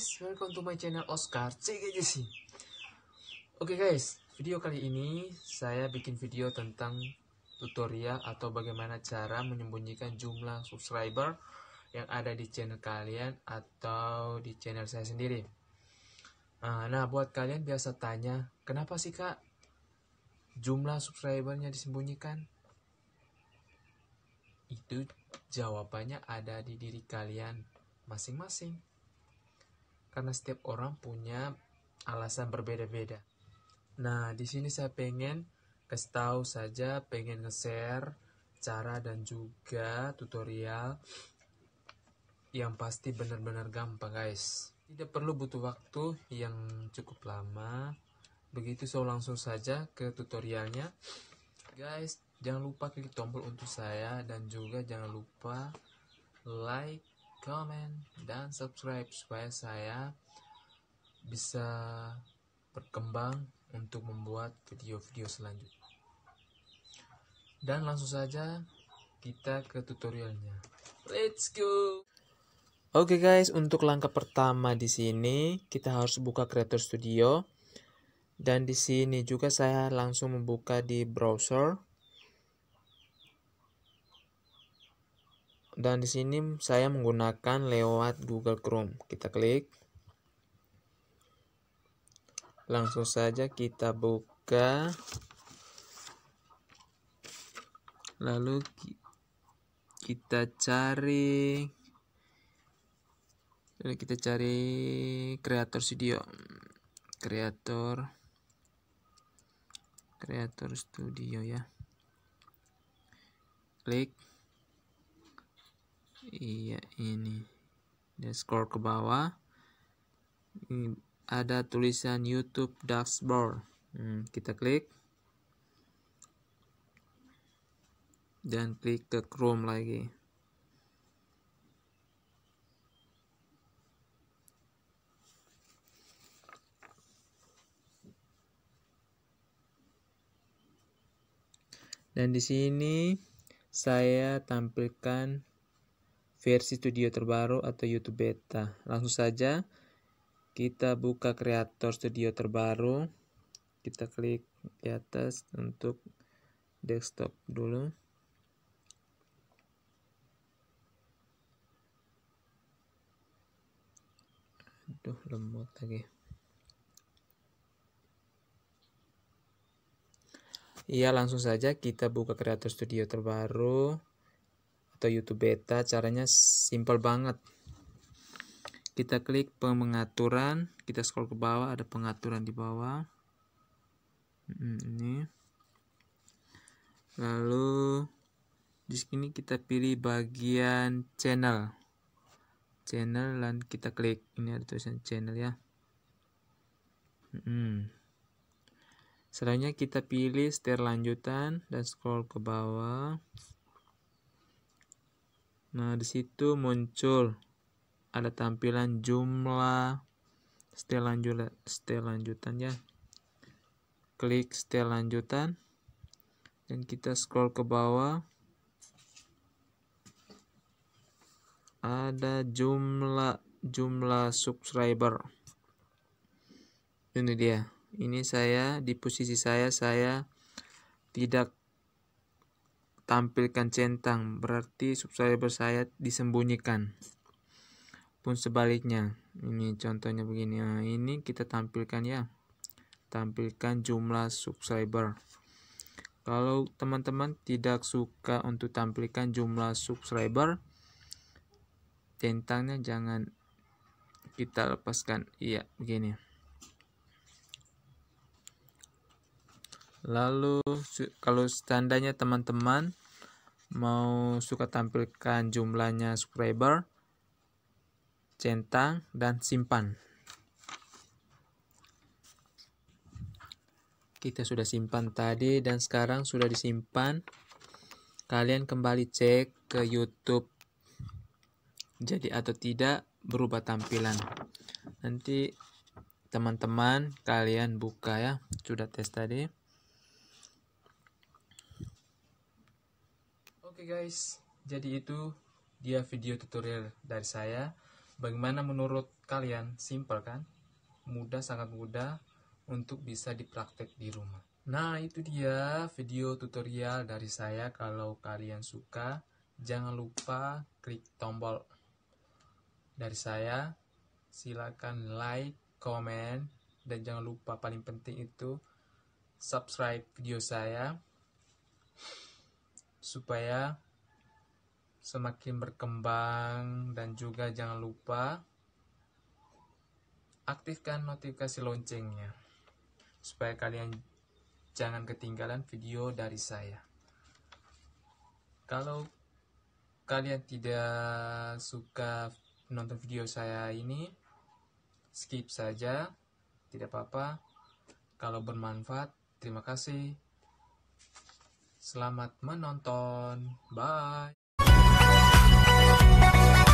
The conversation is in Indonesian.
guys, welcome to my channel Oscar CGJC Oke okay guys, video kali ini saya bikin video tentang tutorial atau bagaimana cara menyembunyikan jumlah subscriber yang ada di channel kalian atau di channel saya sendiri ah, Nah buat kalian biasa tanya, kenapa sih kak jumlah subscribernya disembunyikan? Itu jawabannya ada di diri kalian masing-masing karena setiap orang punya alasan berbeda-beda. Nah, di sini saya pengen kasih tahu saja, pengen nge-share cara dan juga tutorial yang pasti benar-benar gampang, guys. Tidak perlu butuh waktu yang cukup lama. Begitu so langsung saja ke tutorialnya. Guys, jangan lupa klik tombol untuk saya dan juga jangan lupa like Comment dan subscribe supaya saya bisa berkembang untuk membuat video-video selanjutnya. Dan langsung saja kita ke tutorialnya. Let's go. Oke okay guys, untuk langkah pertama di sini kita harus buka Creator Studio. Dan di sini juga saya langsung membuka di browser. dan di sini saya menggunakan lewat Google Chrome. Kita klik. Langsung saja kita buka. Lalu kita cari lalu kita cari Creator studio. Creator, kreator studio ya. Klik iya ini dan scroll ke bawah ini ada tulisan YouTube dashboard hmm, kita klik dan klik ke Chrome lagi dan di sini saya tampilkan versi studio terbaru atau YouTube beta. Langsung saja kita buka Creator studio terbaru. Kita klik di atas untuk desktop dulu. Aduh, lembut lagi. Iya, langsung saja kita buka Creator Studio terbaru atau YouTube Beta. Caranya simple banget. Kita klik pengaturan, kita scroll ke bawah, ada pengaturan di bawah. ini. Lalu di sini kita pilih bagian channel. Channel dan kita klik. Ini ada tulisan channel ya. Hmm. Selanjutnya kita pilih setir lanjutan dan scroll ke bawah. Nah, di situ muncul ada tampilan jumlah setel lanjut setel lanjutan ya. Klik setel lanjutan dan kita scroll ke bawah. Ada jumlah jumlah subscriber. Ini dia. Ini saya di posisi saya saya tidak tampilkan centang berarti subscriber saya disembunyikan pun sebaliknya ini contohnya begini nah, ini kita tampilkan ya tampilkan jumlah subscriber kalau teman-teman tidak suka untuk tampilkan jumlah subscriber centangnya jangan kita lepaskan iya begini Lalu kalau standarnya teman-teman mau suka tampilkan jumlahnya subscriber, centang dan simpan. Kita sudah simpan tadi dan sekarang sudah disimpan. Kalian kembali cek ke YouTube jadi atau tidak berubah tampilan. Nanti teman-teman kalian buka ya, sudah tes tadi. Oke okay guys, jadi itu dia video tutorial dari saya. Bagaimana menurut kalian? Simple kan? Mudah, sangat mudah untuk bisa dipraktek di rumah. Nah, itu dia video tutorial dari saya. Kalau kalian suka, jangan lupa klik tombol dari saya. Silahkan like, comment, dan jangan lupa paling penting itu subscribe video saya supaya semakin berkembang dan juga jangan lupa aktifkan notifikasi loncengnya supaya kalian jangan ketinggalan video dari saya. Kalau kalian tidak suka menonton video saya ini, skip saja, tidak apa-apa. Kalau bermanfaat, terima kasih. Selamat menonton. Bye.